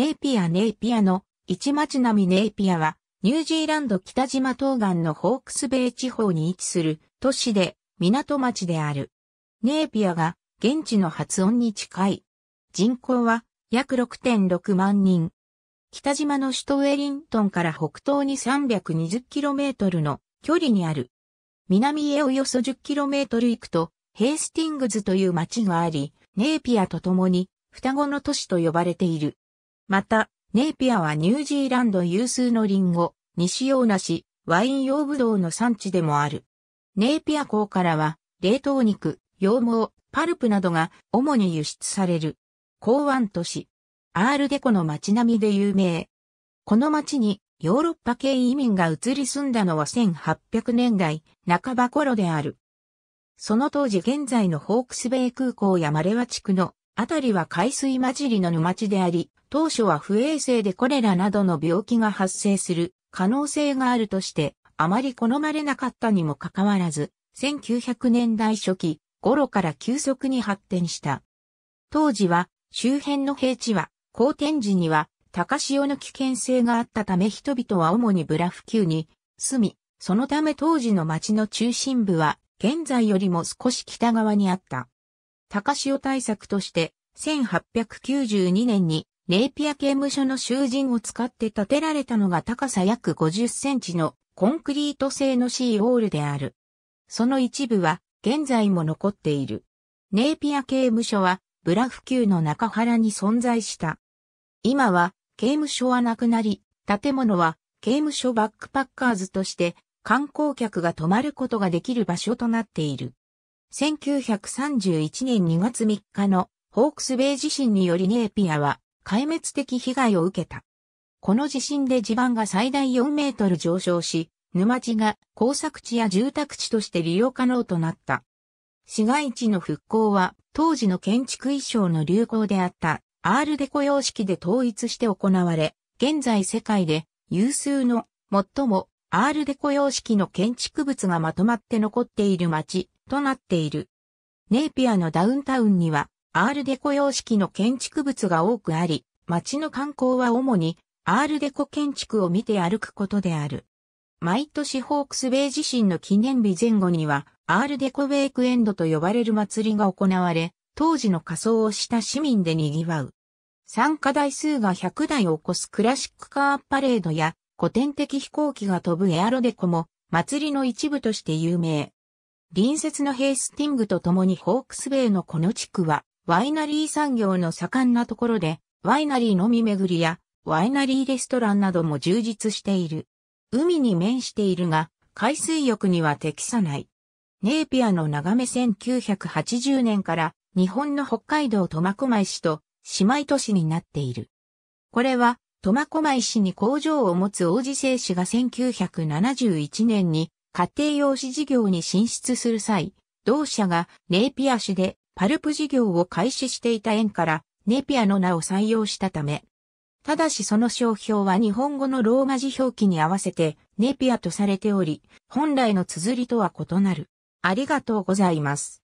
ネイピアネイピアの市町並みネイピアはニュージーランド北島東岸のホークスベイ地方に位置する都市で港町である。ネイピアが現地の発音に近い。人口は約6.6万人。北島の首都ウェリントンから北東に 320km の距離にある。南へおよそ 10km 行くとヘイスティングズという町があり、ネイピアと共に双子の都市と呼ばれている。また、ネイピアはニュージーランド有数のリンゴ、西洋梨、ワイン用ブドウの産地でもある。ネイピア港からは、冷凍肉、羊毛、パルプなどが主に輸出される。港湾都市。アールデコの街並みで有名。この街にヨーロッパ系移民が移り住んだのは1800年代半ば頃である。その当時現在のホークスベイ空港やマレワ地区の辺りは海水混じりの沼地であり、当初は不衛生でコレラなどの病気が発生する可能性があるとして、あまり好まれなかったにもかかわらず、1900年代初期頃から急速に発展した。当時は、周辺の平地は、高天時には、高潮の危険性があったため人々は主にブラフ級に住み、そのため当時の町の中心部は、現在よりも少し北側にあった。高潮対策として、1892年にネイピア刑務所の囚人を使って建てられたのが高さ約50センチのコンクリート製のシーオールである。その一部は現在も残っている。ネイピア刑務所はブラフ級の中原に存在した。今は刑務所はなくなり、建物は刑務所バックパッカーズとして観光客が泊まることができる場所となっている。1931年2月3日のホークスベイ地震によりネーピアは壊滅的被害を受けた。この地震で地盤が最大4メートル上昇し、沼地が工作地や住宅地として利用可能となった。市街地の復興は当時の建築衣装の流行であったアールデコ様式で統一して行われ、現在世界で有数の最もアールデコ様式の建築物がまとまって残っている街となっている。ネイピアのダウンタウンには、アールデコ様式の建築物が多くあり、街の観光は主に、アールデコ建築を見て歩くことである。毎年ホークスベイ地震の記念日前後には、アールデコウェイクエンドと呼ばれる祭りが行われ、当時の仮装をした市民で賑わう。参加台数が100台を超すクラシックカーパレードや古典的飛行機が飛ぶエアロデコも祭りの一部として有名。隣接のヘイスティングと共にホークスベイのこの地区は、ワイナリー産業の盛んなところで、ワイナリーのみ巡りや、ワイナリーレストランなども充実している。海に面しているが、海水浴には適さない。ネーピアの眺め1980年から日本の北海道苫小牧市と姉妹都市になっている。これは苫小牧市に工場を持つ王子製紙が1971年に家庭用紙事業に進出する際、同社がネイピア紙でパルプ事業を開始していた縁からネピアの名を採用したため、ただしその商標は日本語のローマ字表記に合わせてネピアとされており、本来の綴りとは異なる。ありがとうございます。